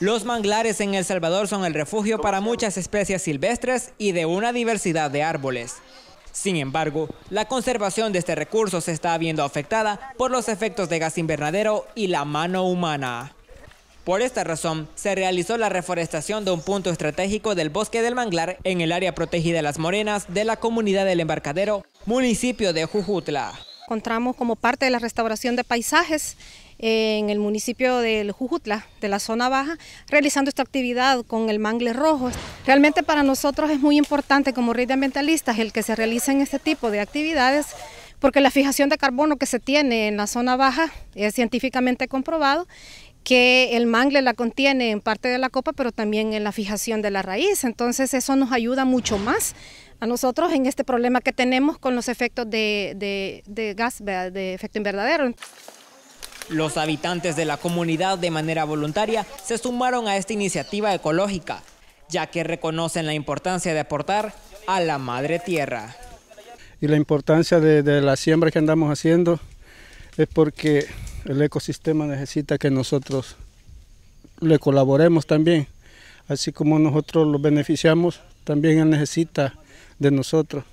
Los manglares en El Salvador son el refugio para muchas especies silvestres y de una diversidad de árboles. Sin embargo, la conservación de este recurso se está viendo afectada por los efectos de gas invernadero y la mano humana. Por esta razón, se realizó la reforestación de un punto estratégico del bosque del manglar en el área protegida de las morenas de la comunidad del embarcadero, municipio de Jujutla. Encontramos como parte de la restauración de paisajes en el municipio de Jujutla, de la zona baja, realizando esta actividad con el mangle rojo. Realmente para nosotros es muy importante como red de ambientalistas el que se realicen este tipo de actividades porque la fijación de carbono que se tiene en la zona baja es científicamente comprobado que el mangle la contiene en parte de la copa, pero también en la fijación de la raíz. Entonces eso nos ayuda mucho más a nosotros en este problema que tenemos con los efectos de, de, de gas, de efecto invernadero. Los habitantes de la comunidad de manera voluntaria se sumaron a esta iniciativa ecológica, ya que reconocen la importancia de aportar a la madre tierra. Y la importancia de, la siembra que andamos haciendo es porque el ecosistema necesita que nosotros le colaboremos también. Así como nosotros lo beneficiamos, también él necesita de nosotros.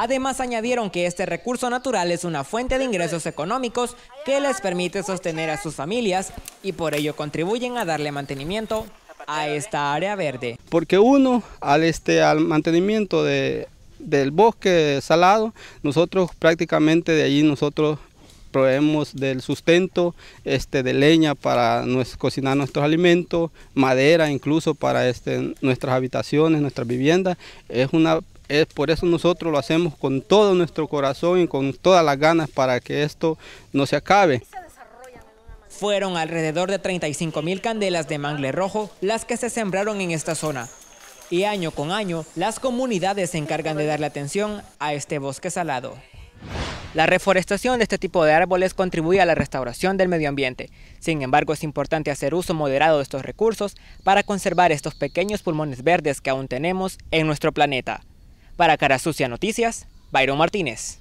Además, añadieron que este recurso natural es una fuente de ingresos económicos que les permite sostener a sus familias y por ello contribuyen a darle mantenimiento a esta área verde. Porque uno, al, este, al mantenimiento de, del bosque salado, nosotros prácticamente de allí nosotros proveemos del sustento, este, de leña para cocinar nuestros alimentos, madera incluso para este, nuestras habitaciones, nuestras viviendas. Es una es por eso nosotros lo hacemos con todo nuestro corazón y con todas las ganas para que esto no se acabe. Fueron alrededor de 35 mil candelas de mangle rojo las que se sembraron en esta zona. Y año con año, las comunidades se encargan de darle atención a este bosque salado. La reforestación de este tipo de árboles contribuye a la restauración del medio ambiente. Sin embargo, es importante hacer uso moderado de estos recursos para conservar estos pequeños pulmones verdes que aún tenemos en nuestro planeta. Para Cara Sucia Noticias, Byron Martínez.